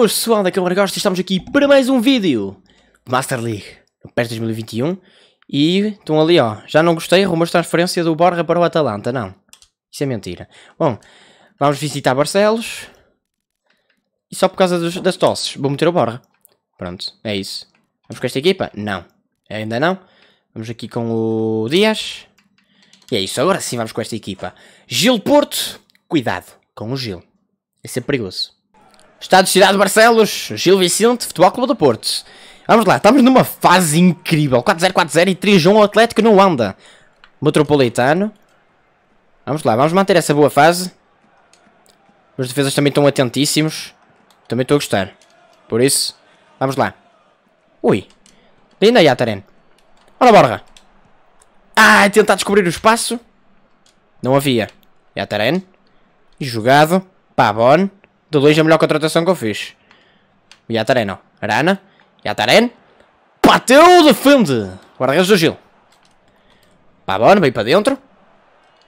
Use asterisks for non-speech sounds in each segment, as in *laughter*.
Boas pessoal da Câmara Gosta, estamos aqui para mais um vídeo Master League PES 2021 E estão ali ó, já não gostei, arrumou a transferência do Borja para o Atalanta, não Isso é mentira Bom, vamos visitar Barcelos E só por causa dos, das tosses, vou meter o Borja Pronto, é isso Vamos com esta equipa? Não, ainda não Vamos aqui com o Dias E é isso, agora sim vamos com esta equipa Gil Porto, cuidado com o Gil É sempre perigoso Estado de Cidade de Barcelos, Gil Vicente, Futebol Clube do Porto. Vamos lá, estamos numa fase incrível. 4-0, 4-0 e 3-1 ao Atlético não anda. Metropolitano. Vamos lá, vamos manter essa boa fase. Os defesas também estão atentíssimos. Também estou a gostar. Por isso, vamos lá. Ui. Linda Yataren. Ora Borra. Ah, tentar descobrir o espaço. Não havia. Yataren. Jogado. Pavon. De longe é a melhor contratação que eu fiz. Yataren, não. Arana. Yataren. Bateu, defende. Guarda-redes do Gil. Pavone, veio para dentro.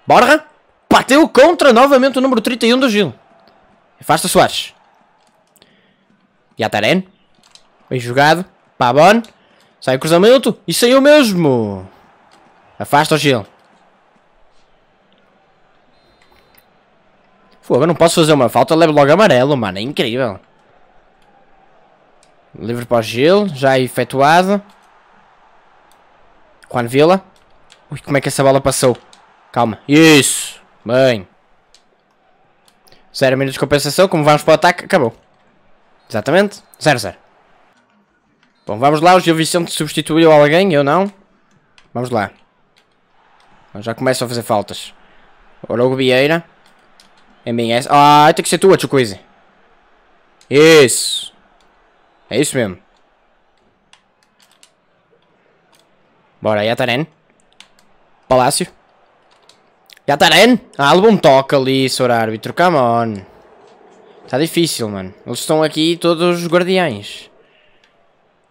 Borra. Bateu contra novamente o número 31 do Gil. Afasta Soares. Yataren. Bem jogado. Pavone. Sai o cruzamento. E saiu mesmo. Afasta o Gil. Fogo, eu não posso fazer uma falta, levo logo amarelo, mano. É incrível. Livre para o Gil, já é efetuado. Juan Vila. Ui, como é que essa bola passou? Calma. Isso. Bem. Zero minutos de compensação, como vamos para o ataque, acabou. Exatamente. zero zero. Bom, vamos lá, o Gil Vicente substituiu alguém, eu não. Vamos lá. Já começam a fazer faltas. Orogo Vieira. É bem essa. Ah, tem que ser tua, tio Coisa. Isso. É isso mesmo. Bora, Yataren. Palácio. Yataren! Albon toca ali, senhor árbitro. Come on. Tá difícil, mano. Eles estão aqui todos os guardiães.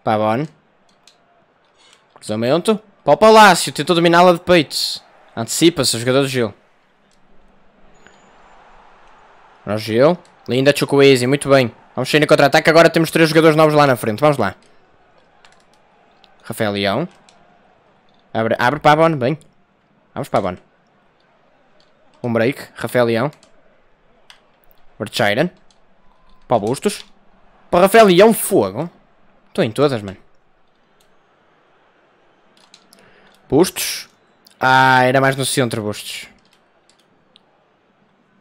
Pá, bom. Cruzamento. Para o Palácio. Tentou dominá-la de peito. Antecipa-se jogador de Gil. Agil. Linda Chukwueze, muito bem. Vamos sair no contra-ataque, agora temos três jogadores novos lá na frente, vamos lá. Rafael Leão. Abre, abre para a Bon, bem. Vamos para a Bon. Um break, Rafael Leão. Bertschairen. Para Bustos. Para Rafael Leão, fogo. Estou em todas, mano. Bustos. Ah, era mais no centro, Bustos.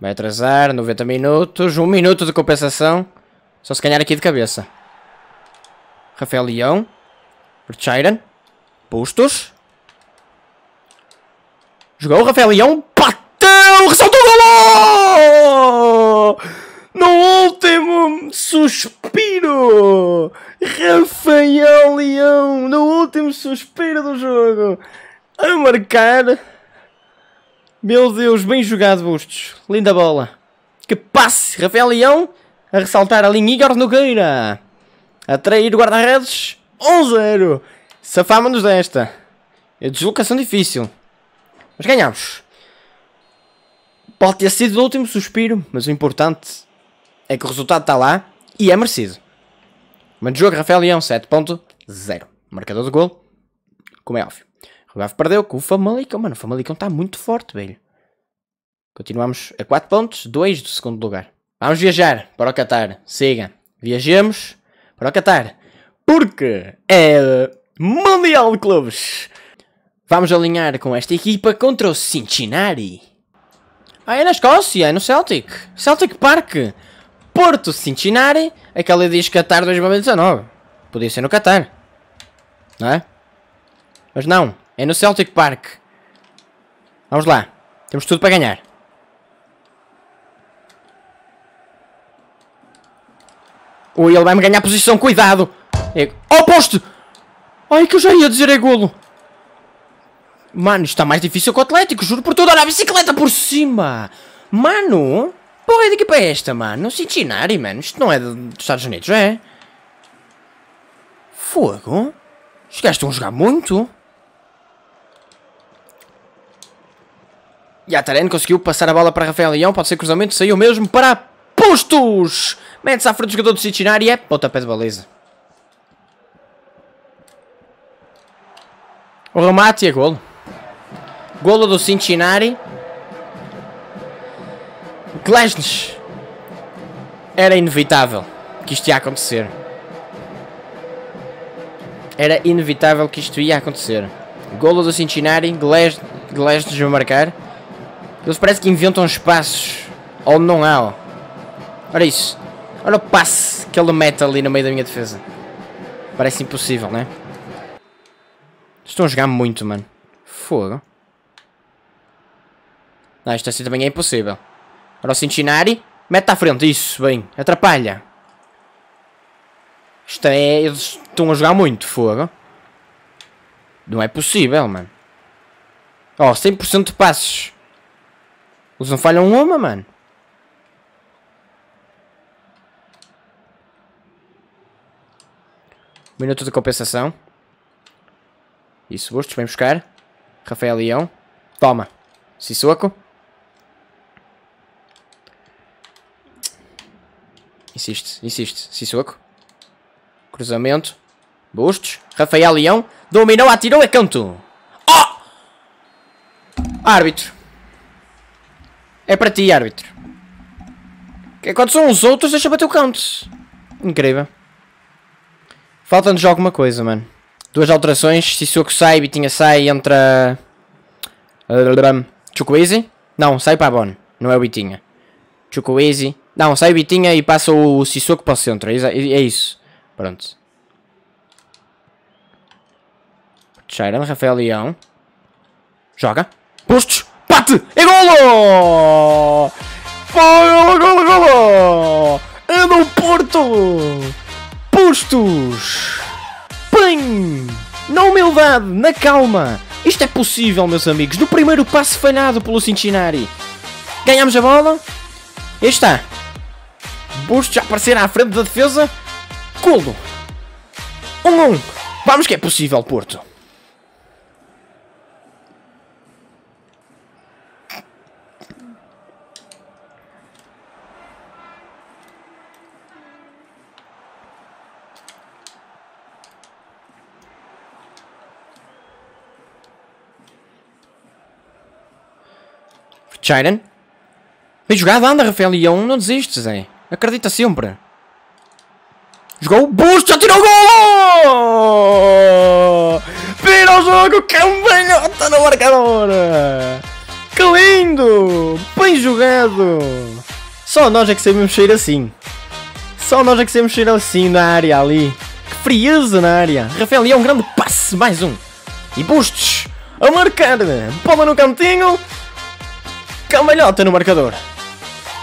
Vai atrasar, 90 minutos, 1 minuto de compensação. Só se ganhar aqui de cabeça. Rafael Leão. Bertchairan. Bustos. Jogou o Rafael Leão. Bateu! Ressaltou o gol! No último suspiro! Rafael Leão! No último suspiro do jogo! A marcar... Meu Deus, bem jogado, Bustos. Linda bola. Que passe! Rafael Leão a ressaltar a linha Igor Nogueira. A trair guarda-redes. 1-0. Safámos-nos desta. Deslocação difícil. Mas ganhámos. Pode ter sido o último suspiro, mas o importante é que o resultado está lá e é merecido. Mas jogo Rafael Leão 7.0. Marcador de gol, como é óbvio. O Rio Ave perdeu com o Famalicão. Mano, o Famalicão está muito forte, velho. Continuamos a 4 pontos, 2 do segundo lugar. Vamos viajar para o Qatar. Siga. Viajemos para o Qatar. Porque é Mundial de Clubes. Vamos alinhar com esta equipa contra o Cincinnati. Ah, é na Escócia, é no Celtic. Celtic Park. Porto Cincinnati. Aquela diz Qatar 2019. Podia ser no Qatar. Não é? Mas não. É no Celtic Park. Vamos lá. Temos tudo para ganhar. Ui, ele vai-me ganhar posição. Cuidado! É... Oh, poste! Ai, que eu já ia dizer é golo. Mano, está mais difícil que o Atlético, juro por tudo. Olha a bicicleta por cima. Mano, porra é de equipa é esta, mano? Cincinnati, mano. Isto não é dos Estados Unidos, é? Fogo. Os gajos estão a jogar muito. E a Yataren conseguiu passar a bola para Rafael Leão, pode ser cruzamento, saiu mesmo para postos! Mete-se à frente do jogador do Cicinari e é pontapé de baliza. O remate e é golo. Golo do Cincinnati. Glasnes. Era inevitável que isto ia acontecer. Era inevitável que isto ia acontecer. Golo do Cincinnati. Glesnes vai marcar. Eles parece que inventam espaços. Ou não há, ó. Olha isso. Olha o passe que ele mete ali no meio da minha defesa. Parece impossível, né? Estão a jogar muito, mano. Fogo. Não, isto assim também é impossível. Olha o Cincinnati. Mete à frente. Isso, bem. Atrapalha. Isto é... Eles estão a jogar muito, fogo. Não é possível, mano. Ó, oh, 100% de passos. Eles não falham uma, mano. Minuto de compensação. Isso, Bustos, vem buscar. Rafael Leão. Toma. Sissoko. Insiste, insiste. Sissoko. Cruzamento. Bustos. Rafael Leão. Dominou, atirou, é canto. Oh! Árbitro. É para ti, árbitro. Que é quando são os outros, deixa bater o canto? Incrível. Falta-nos alguma coisa, mano. Duas alterações. Sissoko sai, Bitinha sai, entra... Chukwueze? Não, sai para a Bon. Não é o Bitinha. Chukwueze. Não, sai o Bitinha e passa o Sissoko para o centro. É, é isso. Pronto. Sharon, Rafael Leão. Joga. Postos. Shot! E golo! Golo, golo, golo! Anda o Porto! Postos! Bem! Na humildade, na calma! Isto é possível, meus amigos. Do primeiro passo falhado pelo Cincinnati. Ganhamos a bola. E está. Bustos já aparecer à frente da defesa. Colo. 1-1. Um, um. Vamos que é possível, Porto. Chiron. Bem jogado, anda, Rafael Leão. Não desistes Zé. Acredita sempre. Jogou o busto, atirou o golo! Vira o jogo, cambalhota é na marcadora. Que lindo! Bem jogado! Só nós é que sabemos sair assim. Só nós é que sabemos sair assim na área ali. Que frieza na área. Rafael Leão, grande passe, mais um. E bustos a marcar. Bola no cantinho. Cambalhota no marcador.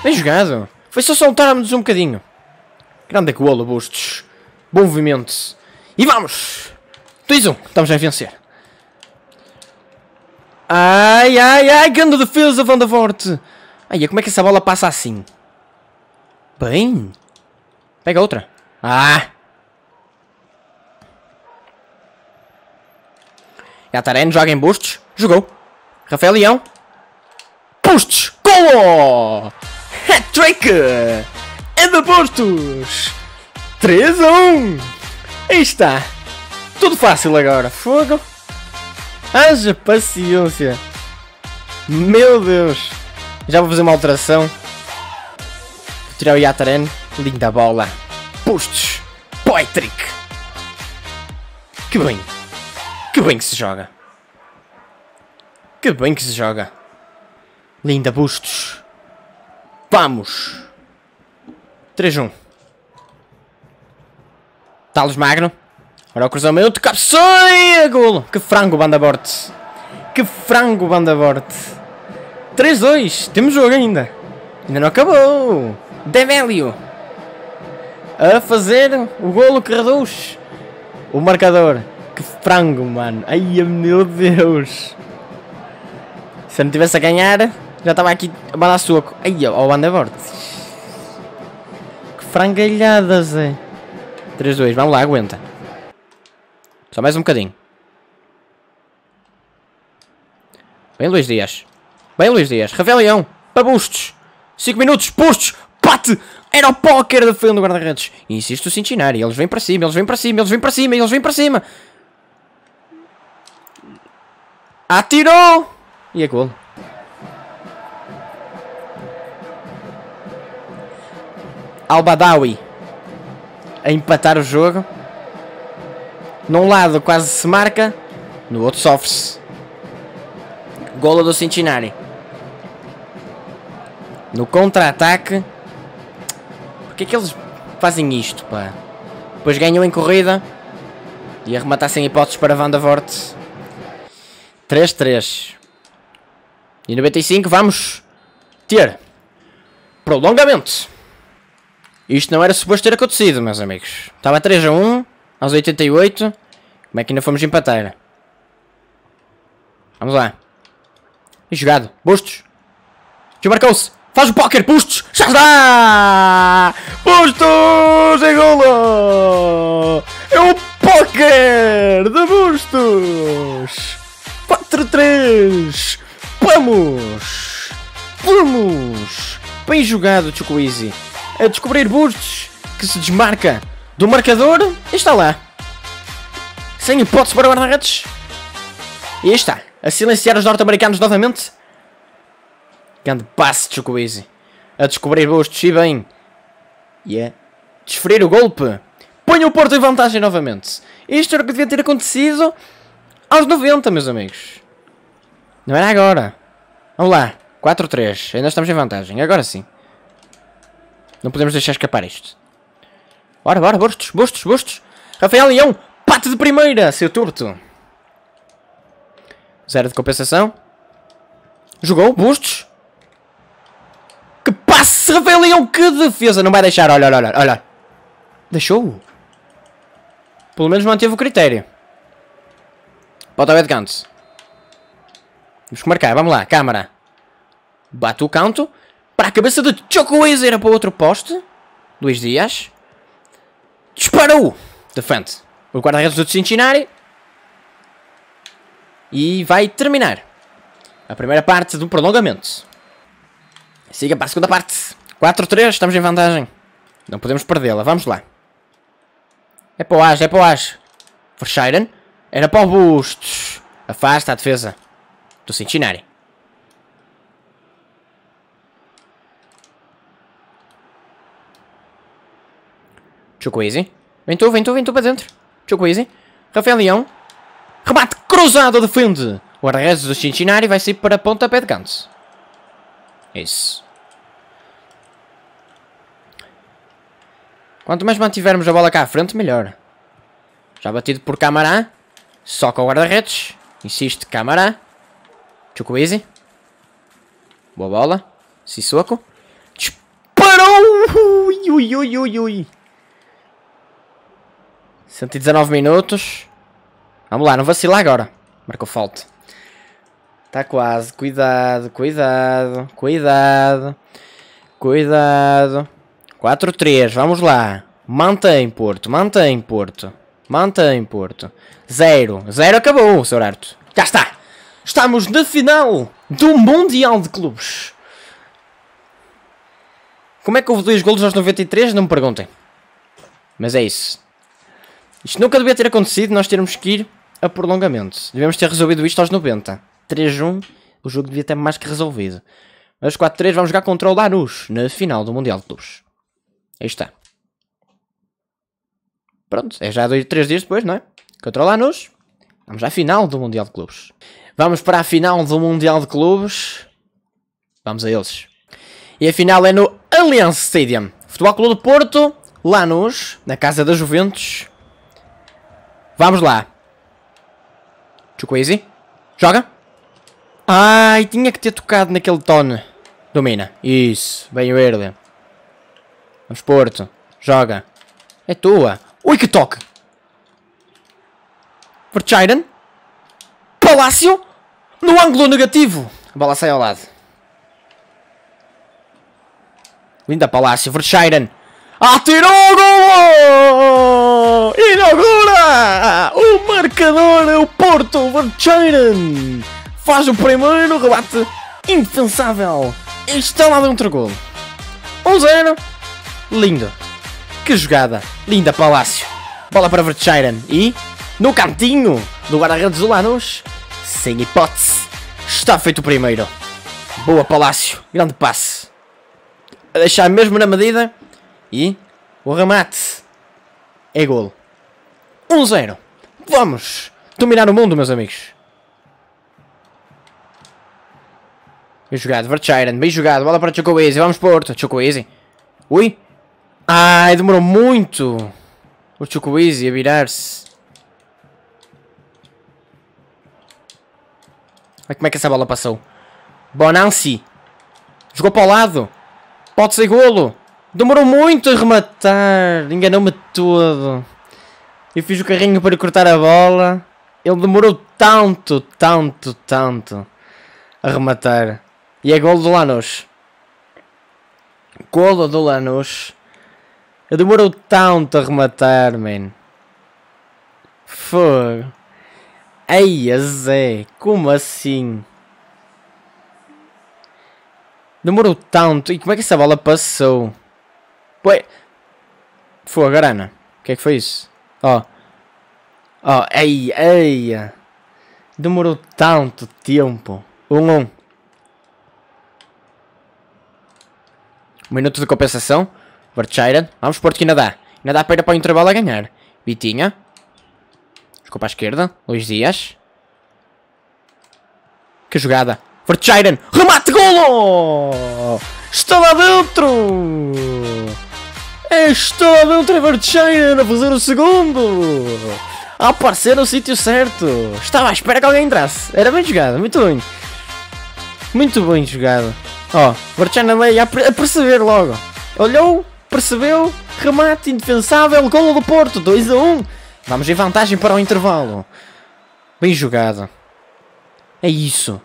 Bem jogado. Foi só soltarmos um bocadinho. Grande gola, Bustos. Bom movimento. E vamos! 2-1. Um. Estamos a vencer. Ai, ai, ai. Grande defesa, Van forte Vorte. Ai, como é que essa bola passa assim? Bem. Pega outra. Ah! Yatarene joga em Bustos. Jogou. Rafael Leão. Bustos com o Hat-Trick! é Anda Bustos! 3 a 1! Aí está! Tudo fácil agora, fogo! Haja paciência! Meu Deus! Já vou fazer uma alteração. Vou tirar o Yataran. Linda bola. Bustos. Poetric. Que bem. Que bem que se joga. Que bem que se joga. Linda, Bustos. Vamos! 3-1. Talos Magno. agora o cruzamento. Cabeceia! Golo! Que frango, banda borte. Que frango, banda borte. 3-2. Temos jogo ainda. Ainda não acabou. Develio. A fazer o golo que reduz o marcador. Que frango, mano. Ai, meu Deus. Se eu não tivesse a ganhar, já estava aqui a bala soco. Aí, ó, o underboard. Que frangalhada, Zé. 3, 2, vamos lá, aguenta. Só mais um bocadinho. Bem, Luís Dias. Bem, Luís Dias. Revelião. Para bustos. 5 minutos. Bustos. Bate. Era o póquer da frente do guarda-redes. Insisto, Cincinnati. Eles vêm para cima, eles vêm para cima, eles vêm para cima, eles vêm para cima. Atirou. E é golo. Al-Badawi a empatar o jogo. Num lado quase se marca, no outro sofre-se. Golo do Cincinnati. No contra-ataque. Porquê é que eles fazem isto, pá? Depois ganham em corrida. E arrematar sem hipóteses para Vandavort. 3-3. E 95 vamos ter prolongamento. Isto não era suposto ter acontecido, meus amigos. Estava 3 a 1, aos 88. Como é que ainda fomos empatar? Vamos lá. E jogado. Bustos. Desmarcou-se. Faz o póquer. Bustos. Já está. Bustos É golo. É o póquer de Bustos. 4-3. Vamos. Vamos. Bem jogado, Chocoeasy a descobrir bustos que se desmarca do marcador e está lá. Sem hipótese para o guarda-redes. E aí está. A silenciar os norte-americanos novamente. Grande passe de Chukwueze. A descobrir bustos e bem. E a desferir o golpe. Põe o Porto em vantagem novamente. Isto era o que devia ter acontecido aos 90, meus amigos. Não era agora. Vamos lá. 4-3. Ainda estamos em vantagem. Agora sim. Não podemos deixar escapar isto. Bora, bora, bustos, bustos, bustos. Rafael Leão, pate de primeira, seu turto. Zero de compensação. Jogou, bustos. Que passe, Rafael Leão, que defesa. Não vai deixar, olha, olha, olha. Deixou-o. Pelo menos manteve o critério. Bota o headcount. Vamos marcar, vamos lá, câmara. Bate o canto para a cabeça de Choco Wizard para o outro poste. Luís Dias. Disparou! De O guarda-redes do Cincinnati. E vai terminar a primeira parte do prolongamento. Siga para a segunda parte. 4-3, estamos em vantagem. Não podemos perdê-la, vamos lá. É para o Ash é para o As. Verscheiren. Era para o Bustos. Afasta a defesa do Cincinnati. vem Ventou, ventou, ventou para dentro. Chukwueze. Rafael Leão. Rebate cruzado, defende. O redes do Cincinnati vai sair para pé de canto. Isso. Quanto mais mantivermos a bola cá à frente, melhor. Já batido por Camará. com o guarda-redes. Insiste Camará. Chukwueze. Boa bola. Sissoko. Disparou! Ui, ui, ui, ui, ui. 119 minutos. Vamos lá, não vacilar agora. Marcou falta. Está quase. Cuidado, cuidado, cuidado. Cuidado. 4-3, vamos lá. Mantém, Porto, mantém, Porto. Mantém, Porto. Zero. Zero acabou, Sr. Arto. Já está. Estamos na final do Mundial de Clubes. Como é que houve dois golos aos 93? Não me perguntem. Mas é isso. Isto nunca devia ter acontecido, nós termos que ir a prolongamento. Devemos ter resolvido isto aos 90. 3-1, o jogo devia ter mais que resolvido. Mas 4-3 vamos jogar contra o Lanús, na final do Mundial de Clubes. Aí está. Pronto, é já 3 dias depois, não é? Contra o Lanús, vamos à final do Mundial de Clubes. Vamos para a final do Mundial de Clubes. Vamos a eles. E a final é no Allianz Stadium. Futebol Clube do Porto, Lanús, na casa da Juventus. Vamos lá. Chukwueze. Joga. Ai, tinha que ter tocado naquele tone. Domina. Isso. Bem o early. Vamos Porto. Joga. É tua. Ui, que toque. Verteiren. Palácio. No ângulo negativo. A bola sai ao lado. Linda Palácio. Verteiren. Atirou o gol! Inaugura! O marcador é o Porto Vercheiren! Faz o primeiro rebate indefensável! está lá é dentro o gol! 1-0! Um Lindo! Que jogada! Linda Palácio! Bola para Vercheiren e... No cantinho do guarda-redes do Lanús! Sem hipótese! Está feito o primeiro! Boa Palácio! Grande passe! A deixar mesmo na medida e o remate é golo. 1-0. Vamos dominar o mundo, meus amigos. Bem jogado, Verchairen. Bem jogado. Bola para Choco Easy. Vamos Porto. Choco Easy. Ui. Ai, demorou muito. O Choco Easy a virar-se. Olha como é que essa bola passou. Bonanci. Jogou para o lado. Pode ser golo. Demorou muito a rematar. Enganou-me todo. Eu fiz o carrinho para cortar a bola. Ele demorou tanto, tanto, tanto a rematar. E é gol do Lanús. Golo do Lanús. Ele demorou tanto a rematar, man. Fogo. Eia, Zé. Como assim? Demorou tanto. E como é que essa bola passou? Ué! Fua, garana. O que é que foi isso? Ó. Oh. Ó, oh, ei, ei. Demorou tanto tempo. Um, um. Minuto de compensação. Verteiren. Vamos por que ainda dá. Ainda dá para ir para o intervalo a ganhar. Vitinha. Ficou para a esquerda. Luís Dias. Que jogada. Verteiren. Remate golo! lá dentro! Estou a ver um Trevor Chain a fazer o segundo! A aparecer no sítio certo! Estava à espera que alguém entrasse. Era bem jogado, muito bem. Muito bem jogado. Ó, oh, Verchain lei a, a perceber logo. Olhou, percebeu, remate indefensável, golo do Porto, 2 a 1. Vamos em vantagem para o intervalo. Bem jogado. É isso.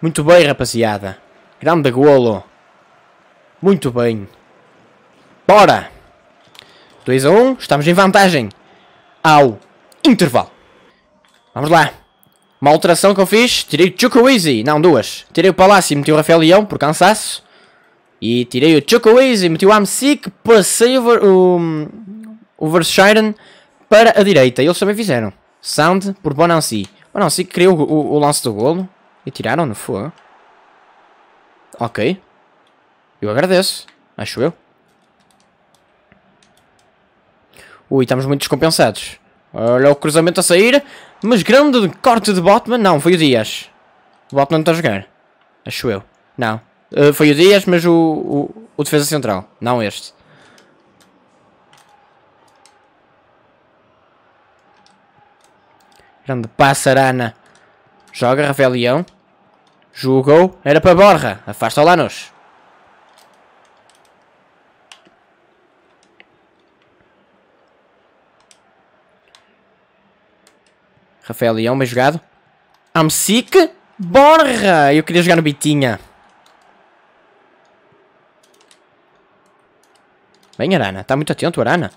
Muito bem, rapaziada. Grande golo. Muito bem. Bora! 2 a 1, um, estamos em vantagem ao intervalo. Vamos lá. Uma alteração que eu fiz, tirei o Chuco Easy, não duas. Tirei o Palácio e meti o Rafael Leão por cansaço. E tirei o Chuco Easy, meti o Amsic, passei o, o, o para a direita. Eles também fizeram. Sound por Bonansi. Bonansi criou o, o, o lance do golo e tiraram no fogo. Ok. Eu agradeço, acho eu. Ui, estamos muito descompensados. Olha o cruzamento a sair. Mas grande corte de Botman. Não, foi o Dias. O Botman está a jogar. Acho eu. Não. Uh, foi o Dias, mas o, o, o defesa central. Não este. Grande passarana. Joga Rafael Leão. Jogou. Era para Borra. Afasta o lá-nos. Rafael Leão, bem jogado. sick. Borra! Eu queria jogar no Bitinha. Vem, Arana. Está muito atento, Arana.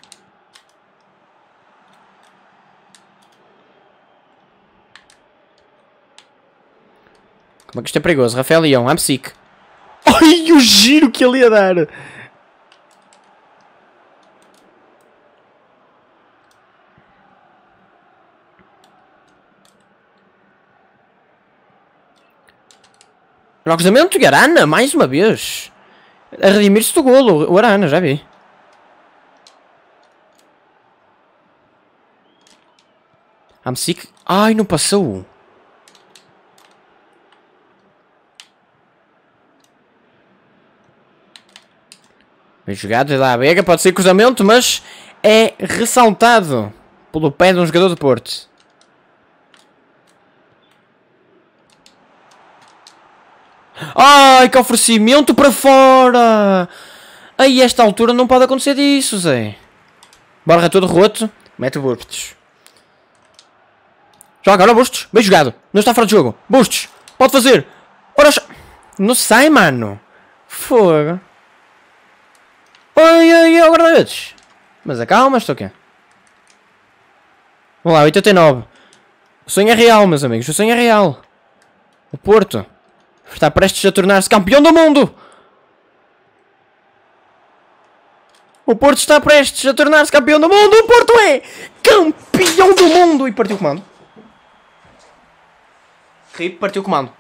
Como é que isto é perigoso? Rafael Leão, sick. Ai, o giro que ele ia dar! o cruzamento de Arana, mais uma vez. A redimir-se do golo. O Arana, já vi. Amsic. Ai, não passou. Bem jogado, lá a Vega. Pode ser cruzamento, mas é ressaltado pelo pé de um jogador do Porto. Ai, que oferecimento para fora! Aí, esta altura não pode acontecer disso, Zé. Barra todo roto. Mete bustos. Joga, agora bustos. Bem jogado. Não está fora de jogo. Bustos. Pode fazer. Ora, não sai, mano. Fogo. Oi, oi, oi, guarda-redes. Mas acalma, estou aqui. Vamos lá, 89. O sonho é real, meus amigos. O sonho é real. O Porto. Está prestes a tornar-se campeão do mundo! O Porto está prestes a tornar-se campeão do mundo! O Porto é campeão do mundo! E partiu o comando. Rip partiu o comando.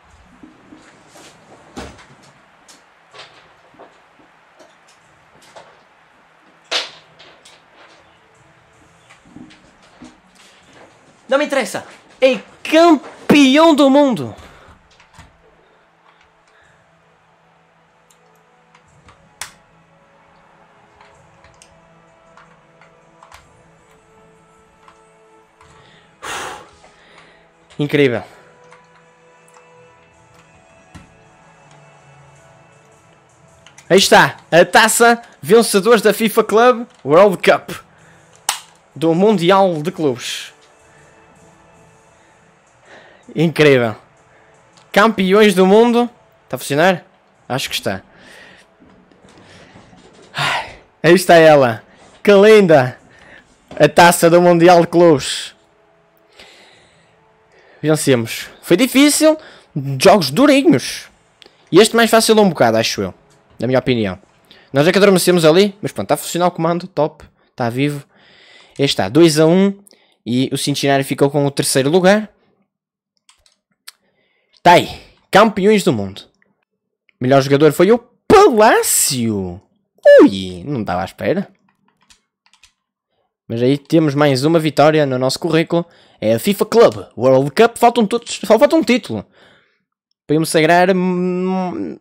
Não me interessa. É campeão do mundo. Incrível. Aí está, a taça vencedores da FIFA Club World Cup do Mundial de Clubes. Incrível. Campeões do mundo. Está a funcionar? Acho que está. aí está ela. Que linda! A taça do Mundial de Clubes. Vencemos. Foi difícil. Jogos durinhos. E este mais fácil é um bocado, acho eu. Na minha opinião. Nós é que adormecemos ali. Mas pronto, está a funcionar o comando. Top. Está vivo. está. 2 a 1. Um, e o Cincinnati ficou com o terceiro lugar. Está aí. Campeões do mundo. O melhor jogador foi o Palácio. Ui, não estava à espera. Mas aí temos mais uma vitória no nosso currículo. É a FIFA Club World Cup, faltam todos, só falta um título para eu me sagrar hum,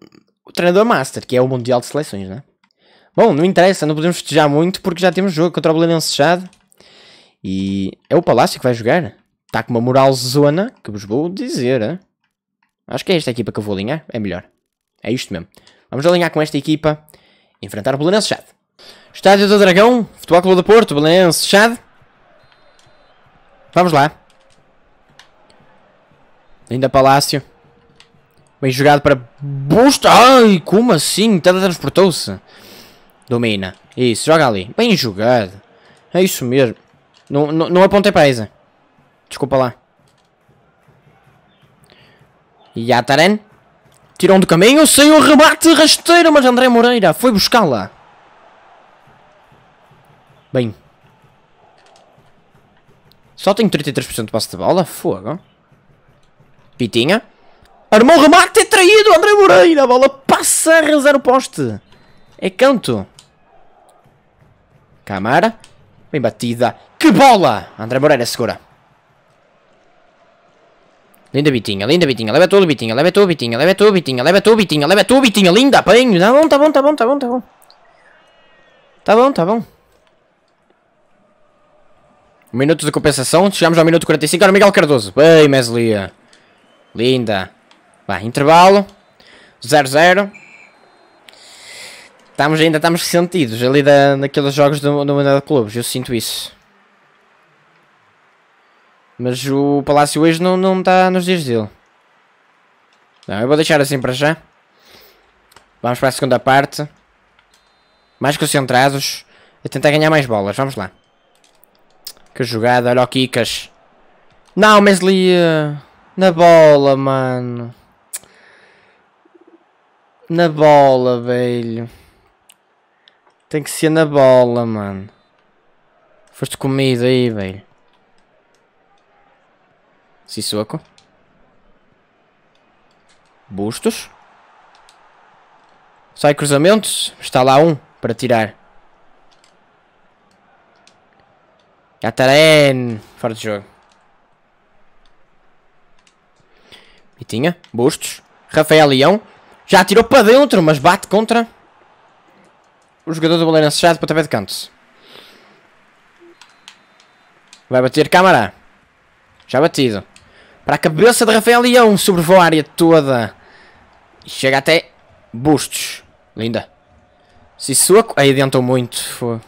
o treinador Master, que é o Mundial de Seleções, né? Bom, não interessa, não podemos festejar muito porque já temos jogo contra o Belenense Chade e é o Palácio que vai jogar. Está com uma moral zona que vos vou dizer. Hein? Acho que é esta equipa que eu vou alinhar, é melhor. É isto mesmo. Vamos alinhar com esta equipa enfrentar o Belenense Chade. Estádio do Dragão, Futebol Clube do Porto, Belenense Chade. Vamos lá. Linda Palácio. Bem jogado para Busta. Ai, como assim? Teletransportou-se. Domina. Isso, joga ali. Bem jogado. É isso mesmo. Não, não, não apontei para a Isa. Desculpa lá. Yataren. Tirou do caminho. sem o rebate rasteiro, mas André Moreira foi buscá-la. Bem, só tenho 33% de passe de bola. Fogo. Pitinha. Armou o remate. É traído. André Moreira. A bola passa a rezar o poste. É canto. Camara. Bem batida. Que bola! André Moreira segura. Linda Bitinha, linda Bitinha, leva tudo Bitinha, leva tudo Bitinha, leva tudo Bitinha, leva tudo Bitinha, leva Bitinha, linda, bem, tá bom, tá bom, tá bom, tá bom, tá bom. Tá bom, tá bom. Minuto de compensação. Chegamos ao minuto 45. Agora Miguel Cardoso. Bem, Meslia. Linda. Vai, intervalo. 0-0. Estamos, ainda estamos sentidos ali da, daqueles jogos do, do Mundial de Clubes. Eu sinto isso. Mas o Palácio hoje não, não está nos dias dele. Não, eu vou deixar assim para já. Vamos para a segunda parte. Mais concentrados. A tentar ganhar mais bolas. Vamos lá. Que jogada, olha o Kikas. Não, mas li eh, na bola, mano. Na bola, velho. Tem que ser na bola, mano. Foste comido aí, velho. Sissoko. Bustos. Sai cruzamentos. Está lá um para tirar. Catarén. Fora de jogo. tinha Bustos. Rafael Leão. Já atirou para dentro, mas bate contra. O jogador do Belenenses já para pontapé de canto. Vai bater Câmara. Já batido. Para a cabeça de Rafael Leão. Sobrevoa a área toda. E chega até Bustos. Linda. se Sissuco. Aí adiantou muito. Foi.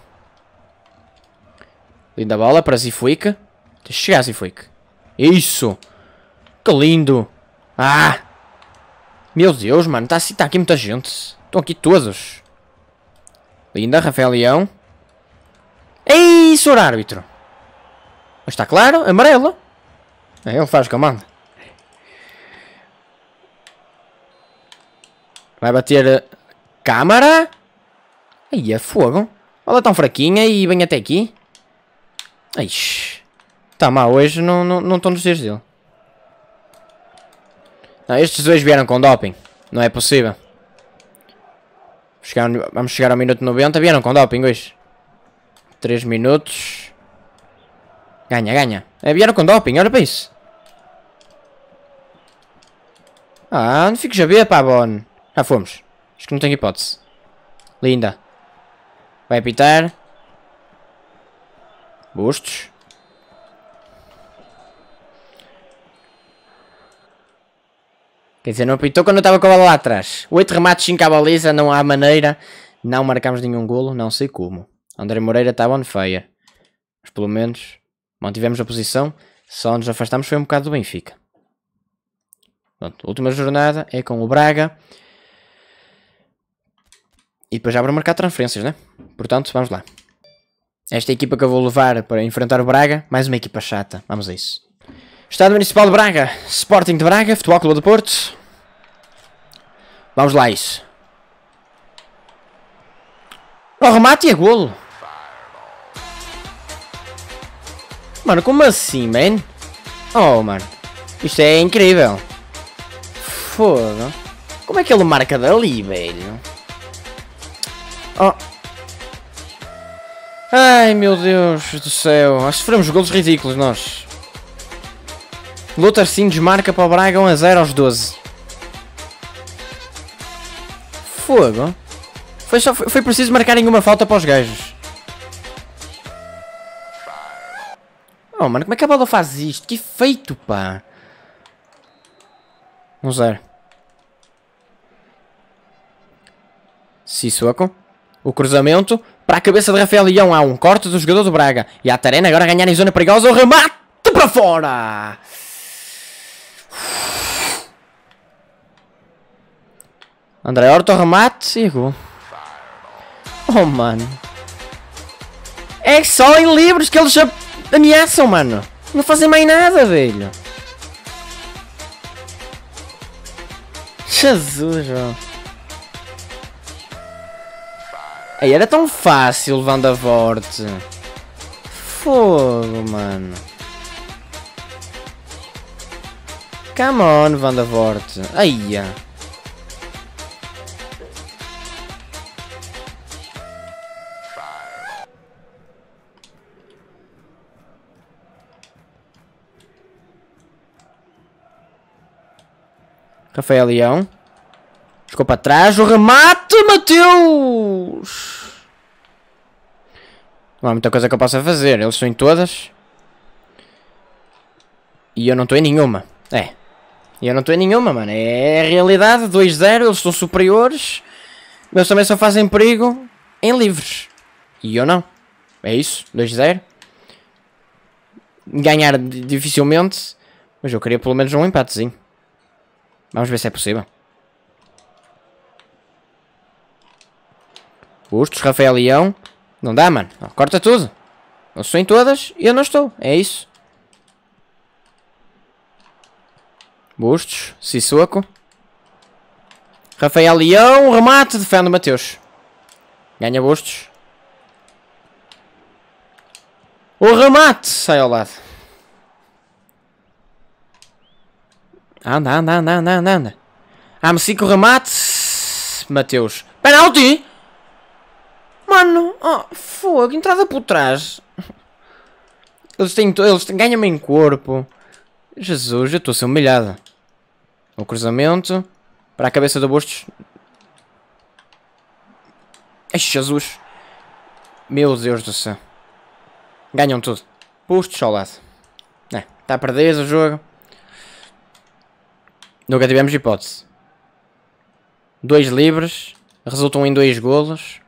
Linda bola para Zifuica. Deixa chegar, Isso. Que lindo. Ah. Meu Deus, mano. Está assim, tá aqui muita gente. Estão aqui todos. Linda, Rafael Leão. Ei, é senhor árbitro. Mas está claro, amarelo. É, ele faz o que manda. Vai bater câmara. Aí é fogo. Ela tão fraquinha e vem até aqui. Ixi. Tá, má, hoje não, não, não estão nos dias dele. Não, estes dois vieram com doping. Não é possível. Chegaram, vamos chegar ao minuto 90. Vieram com doping hoje. 3 minutos. Ganha, ganha. É, vieram com doping, olha para isso. Ah, não fico já ver, pá, Bon. Já fomos. Acho que não tenho hipótese. Linda. Vai apitar. Bustos. Quer dizer, não apitou quando estava com a bola lá atrás. 8 remates, 5 à baliza, não há maneira. Não marcamos nenhum golo, não sei como. André Moreira estava tá on fire. Mas pelo menos mantivemos a posição. Só nos afastamos foi um bocado do Benfica. Pronto, última jornada é com o Braga. E depois já para marcar transferências, né? Portanto, vamos lá. Esta é a equipa que eu vou levar para enfrentar o Braga, mais uma equipa chata, vamos a isso. Estado Municipal de Braga, Sporting de Braga, Futebol Clube do Porto. Vamos lá isso. o remate e é golo. Mano, como assim, man? Oh, mano. Isto é incrível. Foda. Como é que ele marca dali, velho? Oh. Ai meu Deus do céu, acho que sofremos gols ridículos nós. Luther sim desmarca para o Braga 1 a 0 aos 12. Fogo. Foi, só, foi, preciso marcarem uma falta para os gajos. Oh mano, como é que a bola faz isto? Que feito pá. 1 um 0. Sissoko. O cruzamento para a cabeça de Rafael Leão. Há um corte do jogador do Braga. E a Tarena agora a ganhar em zona perigosa. O remate para fora! André Horta, remate e gol. Oh, mano. É só em livros que eles ameaçam, mano. Não fazem mais nada, velho. Jesus, mano. Aí era tão fácil levando a vorte. Fogo, mano. Come on, Vandavort. Aia. Rafael Leão. Ficou para trás. O remate, Mateus! Não há muita coisa que eu possa fazer. Eles estão em todas. E eu não estou em nenhuma. É. E eu não estou em nenhuma, mano. É a realidade. 2-0. Eles são superiores. Mas também só fazem perigo em livres. E eu não. É isso. 2-0. Ganhar dificilmente. Mas eu queria pelo menos um empatezinho. Vamos ver se é possível. bustos Rafael Leão. Não dá, mano. Corta tudo. Eu sou em todas e eu não estou. É isso. Bustos, Sissoko. Rafael Leão, remate, defende Mateus. Ganha Bustos. O remate sai ao lado. Anda, anda, anda, anda, anda. Amsico remate. Mateus. Penalti! Mano, oh, fogo, entrada por trás. Eles têm, eles têm, ganham-me em corpo. Jesus, eu estou a ser humilhado. O cruzamento para a cabeça do Bustos. Ai, Jesus. Meu Deus do céu. Ganham tudo. Bustos ao lado. É, está a perder o jogo. Nunca tivemos hipótese. Dois livres. Resultam em dois golos.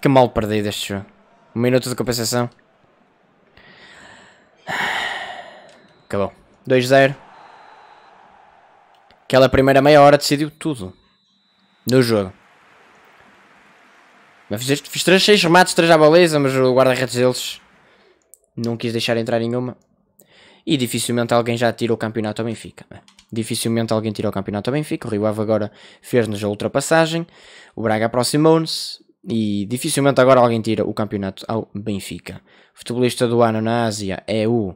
Que mal perdi deste jogo. Um minuto de compensação. Acabou. 2-0. Aquela primeira meia hora decidiu tudo. No jogo. Mas fiz, fiz 3, 6 remates, 3 à baliza, mas o guarda-redes deles não quis deixar entrar nenhuma. E dificilmente alguém já tira o campeonato ao Benfica. Né? Dificilmente alguém tira o campeonato ao Benfica. O Rio Ave agora fez-nos a ultrapassagem. O Braga aproximou-se e dificilmente agora alguém tira o campeonato ao Benfica. futebolista do ano na Ásia é o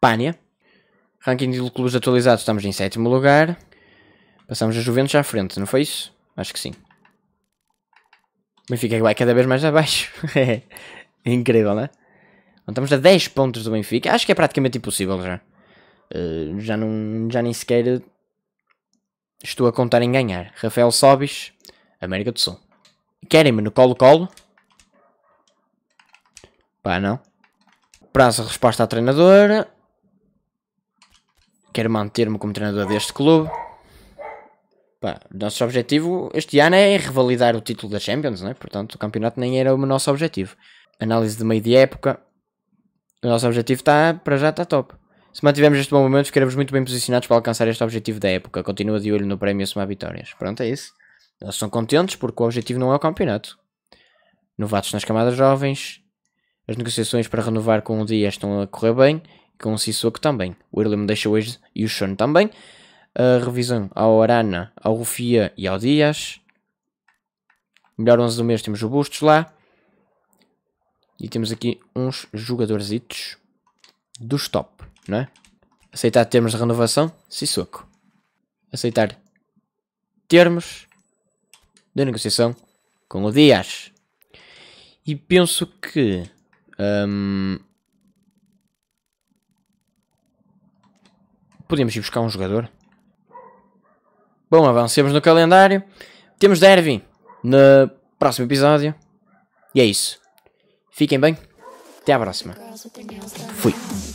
Pania. Ranking de clubes atualizados, estamos em sétimo lugar. Passamos a Juventus à frente, não foi isso? Acho que sim. O Benfica vai é cada vez mais abaixo. é *laughs* incrível, né? não é? Estamos a 10 pontos do Benfica. Acho que é praticamente impossível já. Uh, já, não, já nem sequer estou a contar em ganhar. Rafael Sobis América do Sul. Querem-me no colo-colo? Pá, não. Prazo de resposta à treinadora. Quero manter-me como treinador deste clube. Pá, nosso objetivo este ano é revalidar o título da Champions, né? Portanto, o campeonato nem era o nosso objetivo. Análise de meio de época. O nosso objetivo está, para já, está top. Se mantivermos este bom momento, ficaremos muito bem posicionados para alcançar este objetivo da época. Continua de olho no prémio e Somar Vitórias. Pronto, é isso. Eles são contentes porque o objetivo não é o campeonato. Novatos nas camadas jovens. As negociações para renovar com o Dias estão a correr bem. Com o Sissoko também. O Irlem deixa hoje e o Sean também. A revisão ao Arana, ao Rufia e ao Dias. Melhor 11 do mês temos o Bustos lá. E temos aqui uns jogadorzitos dos top, não é? Aceitar termos de renovação, Sissoko. Aceitar termos, da negociação com o Dias. E penso que. Um, podemos ir buscar um jogador. Bom, avancemos no calendário. Temos Derby no próximo episódio. E é isso. Fiquem bem. Até à próxima. Fui.